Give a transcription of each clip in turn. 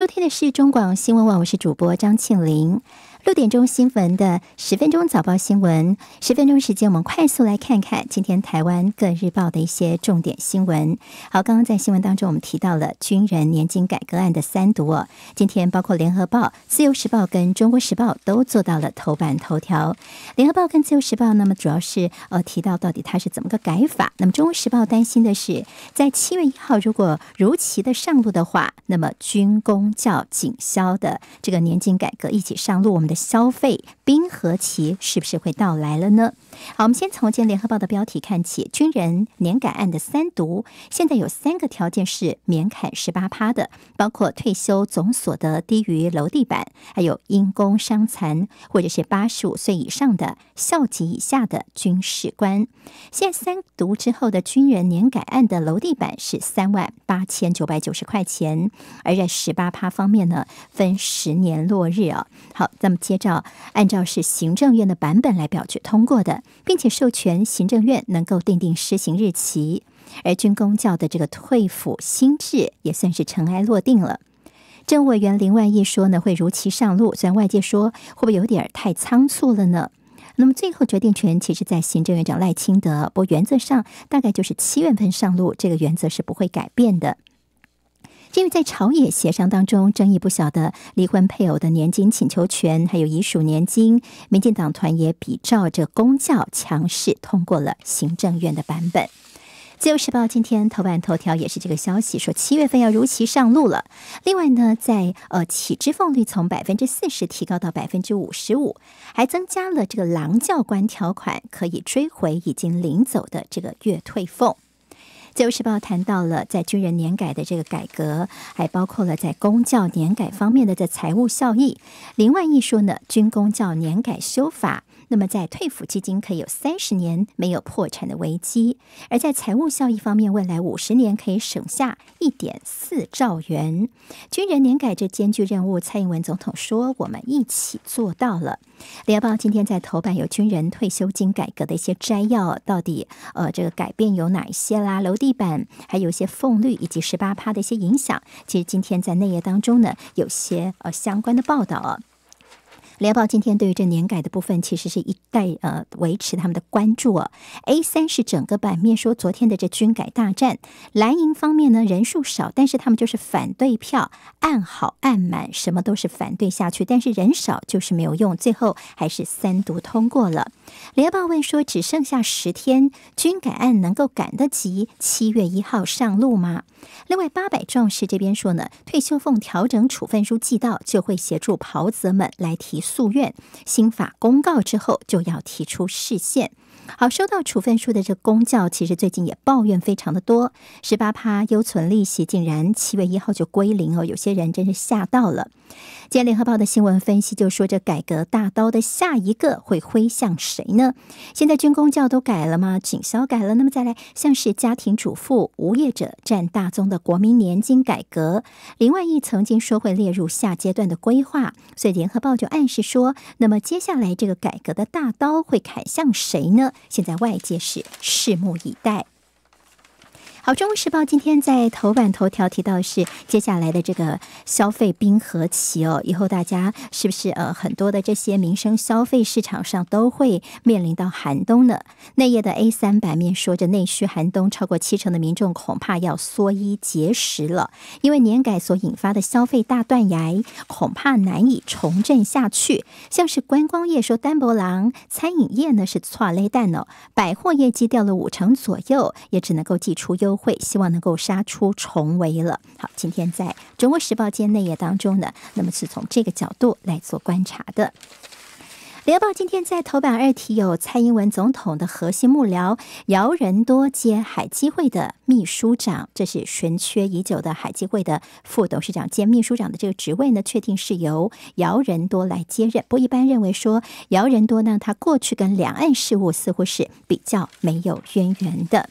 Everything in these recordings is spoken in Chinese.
收听的是中广新闻网，我是主播张庆玲。六点钟新闻的十分钟早报新闻，十分钟时间，我们快速来看看今天台湾各日报的一些重点新闻。好，刚刚在新闻当中，我们提到了军人年金改革案的三读。今天包括联合报、自由时报跟中国时报都做到了头版头条。联合报跟自由时报，那么主要是呃提到到底它是怎么个改法。那么中国时报担心的是，在七月一号如果如期的上路的话，那么军工教紧销的这个年金改革一起上路，我们。的消费冰河期是不是会到来了呢？好，我们先从今天联合报的标题看起，《军人年改案》的三读，现在有三个条件是免砍十八趴的，包括退休总所得低于楼地板，还有因工伤残或者是八十五岁以上的校级以下的军事官。现在三读之后的军人年改案的楼地板是三万八千九百九十块钱，而在十八趴方面呢，分十年落日啊。好，那么。接照按照是行政院的版本来表决通过的，并且授权行政院能够定定施行日期，而军公教的这个退府新制也算是尘埃落定了。政委员林万益说呢，会如期上路，虽然外界说会不会有点太仓促了呢？那么最后决定权其实在行政院长赖清德，不，原则上大概就是七月份上路，这个原则是不会改变的。因为在朝野协商当中争议不小的离婚配偶的年金请求权，还有遗属年金，民进党团也比照着公教强势通过了行政院的版本。自由时报今天头版头条也是这个消息，说七月份要如期上路了。另外呢，在呃起支凤率从百分之四十提高到百分之五十五，还增加了这个狼教官条款，可以追回已经领走的这个月退俸。自由时报谈到了在军人年改的这个改革，还包括了在公教年改方面的在财务效益。林万益说呢，军公教年改修法。那么，在退抚基金可以有三十年没有破产的危机；而在财务效益方面，未来五十年可以省下一点四兆元。军人年改这艰巨任务，蔡英文总统说：“我们一起做到了。”《联合报》今天在头版有军人退休金改革的一些摘要，到底呃这个改变有哪一些啦？楼地板还有一些俸率以及十八趴的一些影响。其实今天在内页当中呢，有些呃相关的报道啊。联报今天对于这年改的部分，其实是一再呃维持他们的关注哦。A 三是整个版面说昨天的这军改大战，蓝营方面呢人数少，但是他们就是反对票按好按满，什么都是反对下去，但是人少就是没有用，最后还是三读通过了。联报问说，只剩下十天，军改案能够赶得及七月一号上路吗？另外，八百壮士这边说呢，退休俸调整处分书寄到，就会协助袍泽们来提诉愿。新法公告之后，就要提出示现。好，收到处分书的这公教，其实最近也抱怨非常的多。十八趴优存利息竟然七月一号就归零哦，有些人真是吓到了。今天联合报的新闻分析就说，这改革大刀的下一个会挥向谁呢？现在军公教都改了吗？警消改了，那么再来像是家庭主妇、无业者占大宗的国民年金改革，林万亿曾经说会列入下阶段的规划，所以联合报就暗示说，那么接下来这个改革的大刀会砍向谁呢？现在外界是拭目以待。好，《中国时报》今天在头版头条提到是接下来的这个消费冰河期哦，以后大家是不是呃很多的这些民生消费市场上都会面临到寒冬呢？内页的 A 三版面说着内需寒冬，超过七成的民众恐怕要缩衣节食了，因为年改所引发的消费大断崖恐怕难以重振下去。像是观光业说单薄狼，餐饮业呢是错雷蛋哦，百货业绩掉了五成左右，也只能够寄出优。会希望能够杀出重围了。好，今天在《中国时报》的内页当中呢，那么是从这个角度来做观察的。《联合报》今天在头版二题有蔡英文总统的核心幕僚姚仁多接海基会的秘书长，这是悬缺已久的海基会的副董事长兼秘书长的这个职位呢，确定是由姚仁多来接任。不一般认为说，姚仁多呢，他过去跟两岸事务似乎是比较没有渊源的。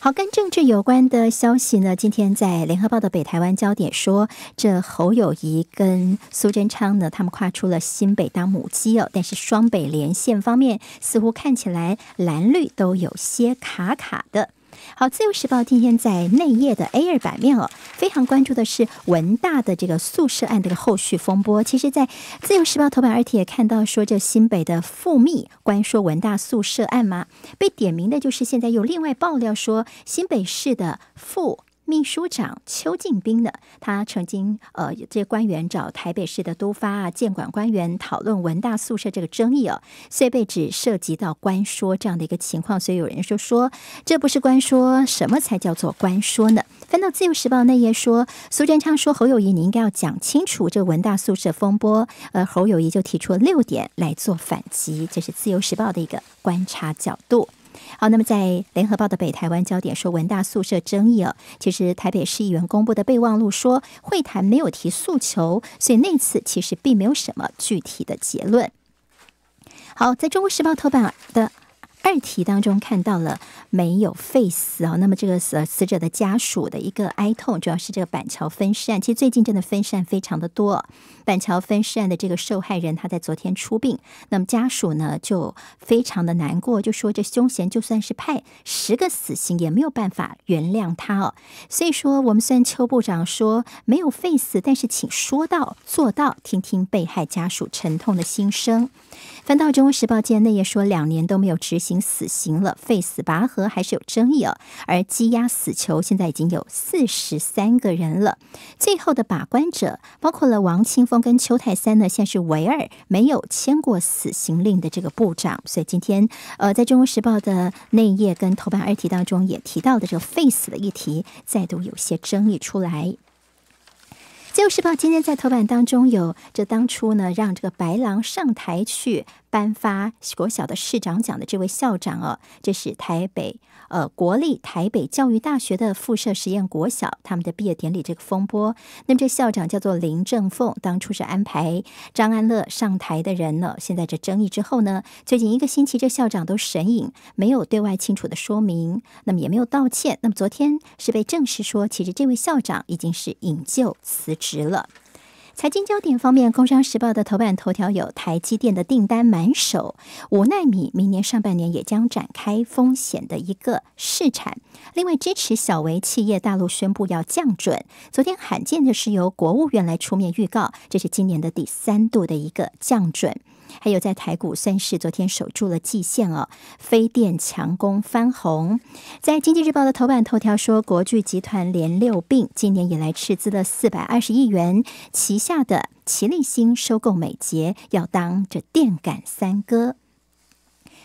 好，跟政治有关的消息呢？今天在联合报的北台湾焦点说，这侯友谊跟苏贞昌呢，他们跨出了新北当母鸡哦，但是双北连线方面似乎看起来蓝绿都有些卡卡的。好，《自由时报》今天在内页的 A 二版面哦，非常关注的是文大的这个宿舍案这个后续风波。其实，在《自由时报》头版二题也看到说，这新北的副秘关说文大宿舍案嘛，被点名的就是现在又另外爆料说新北市的副。秘书长邱进兵呢？他曾经呃，这官员找台北市的都发啊、监管官员讨论文大宿舍这个争议哦，所以被指涉及到官说这样的一个情况，所以有人说说这不是官说，什么才叫做官说呢？翻到《自由时报》那页说，苏贞昌说侯友谊你应该要讲清楚这个文大宿舍风波，呃，侯友谊就提出了六点来做反击，这是《自由时报》的一个观察角度。好，那么在联合报的北台湾焦点说，文大宿舍争议啊，其实台北市议员公布的备忘录说，会谈没有提诉求，所以那次其实并没有什么具体的结论。好，在中国时报头版的。二题当中看到了没有 face 啊？那么这个死死者的家属的一个哀痛，主要是这个板桥分尸案。其实最近真的分尸案非常的多。板桥分尸案的这个受害人，他在昨天出殡，那么家属呢就非常的难过，就说这凶嫌就算是判十个死刑也没有办法原谅他哦。所以说，我们虽然邱部长说没有 face，但是请说到做到，听听被害家属沉痛的心声。翻到《中国时报》内页说，两年都没有执行。已经死刑了，废死拔河还是有争议哦。而羁押死囚现在已经有四十三个人了。最后的把关者包括了王清峰跟邱泰三呢，现在是唯二没有签过死刑令的这个部长。所以今天，呃，在《中国时报》的内页跟头版二题当中也提到的这个废死的议题，再度有些争议出来。《自由时报》今天在头版当中有这当初呢让这个白狼上台去。颁发国小的市长奖的这位校长哦，这是台北呃国立台北教育大学的附设实验国小他们的毕业典礼这个风波。那么这校长叫做林正凤，当初是安排张安乐上台的人呢。现在这争议之后呢，最近一个星期这校长都神隐，没有对外清楚的说明，那么也没有道歉。那么昨天是被证实说，其实这位校长已经是引咎辞职了。财经焦点方面，《工商时报》的头版头条有台积电的订单满手，五纳米明年上半年也将展开风险的一个试产。另外，支持小微企业，大陆宣布要降准。昨天罕见的是由国务院来出面预告，这是今年的第三度的一个降准。还有在台股算是昨天守住了季线哦，飞电强攻翻红。在《经济日报》的头版头条说，国巨集团连六并，今年以来斥资了四百二十亿元，其。下的齐立新收购美捷，要当这电杆三哥。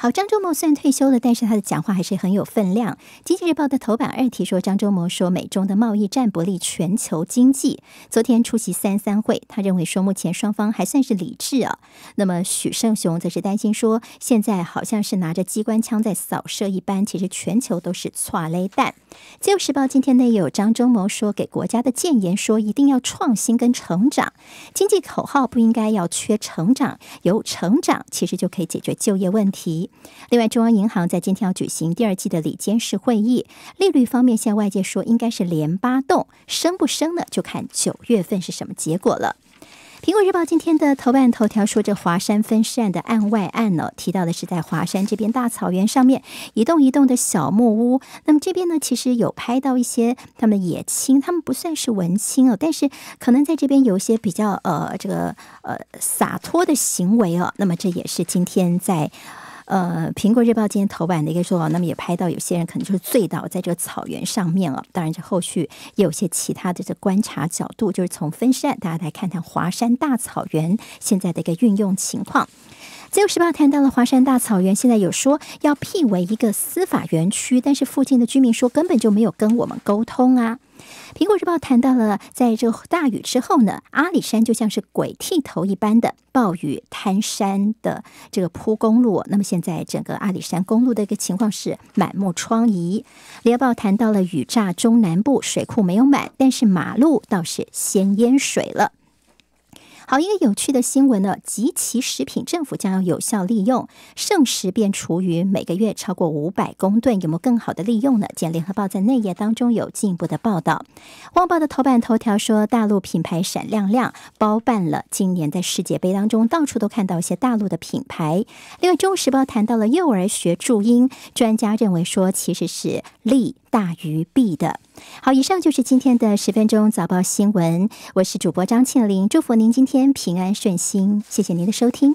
好，张忠谋虽然退休了，但是他的讲话还是很有分量。经济日报的头版二题说，张忠谋说美中的贸易战不利全球经济。昨天出席三三会，他认为说目前双方还算是理智啊。那么许胜雄则是担心说，现在好像是拿着机关枪在扫射一般，其实全球都是错雷弹。自由时报今天内有张忠谋说给国家的建言，说一定要创新跟成长，经济口号不应该要缺成长，有成长其实就可以解决就业问题。另外，中央银行在今天要举行第二季的里监事会议，利率方面，现在外界说应该是连八动，升不升呢，就看九月份是什么结果了。苹果日报今天的头版头条说，这华山分尸案的案外案呢，提到的是在华山这边大草原上面，一栋一栋的小木屋。那么这边呢，其实有拍到一些他们野青，他们不算是文青哦，但是可能在这边有一些比较呃这个呃洒脱的行为哦。那么这也是今天在。呃，《苹果日报》今天头版的一个说法，那么也拍到有些人可能就是醉倒在这个草原上面了。当然，这后续也有些其他的这观察角度，就是从分散大家来看看华山大草原现在的一个运用情况。自由时报谈到了华山大草原，现在有说要辟为一个司法园区，但是附近的居民说根本就没有跟我们沟通啊。苹果日报谈到了，在这大雨之后呢，阿里山就像是鬼剃头一般的暴雨，滩山的这个铺公路。那么现在整个阿里山公路的一个情况是满目疮痍。猎合报谈到了雨炸中南部水库没有满，但是马路倒是先淹水了。好，一个有趣的新闻呢！及其食品，政府将要有效利用剩食变厨余，每个月超过五百公吨，有没有更好的利用呢？见《联合报》在内页当中有进一步的报道。《旺报》的头版头条说，大陆品牌闪亮亮包办了今年在世界杯当中，到处都看到一些大陆的品牌。另外，《中时报》谈到了幼儿学注音，专家认为说，其实是利大于弊的。好，以上就是今天的十分钟早报新闻。我是主播张庆玲，祝福您今天平安顺心。谢谢您的收听。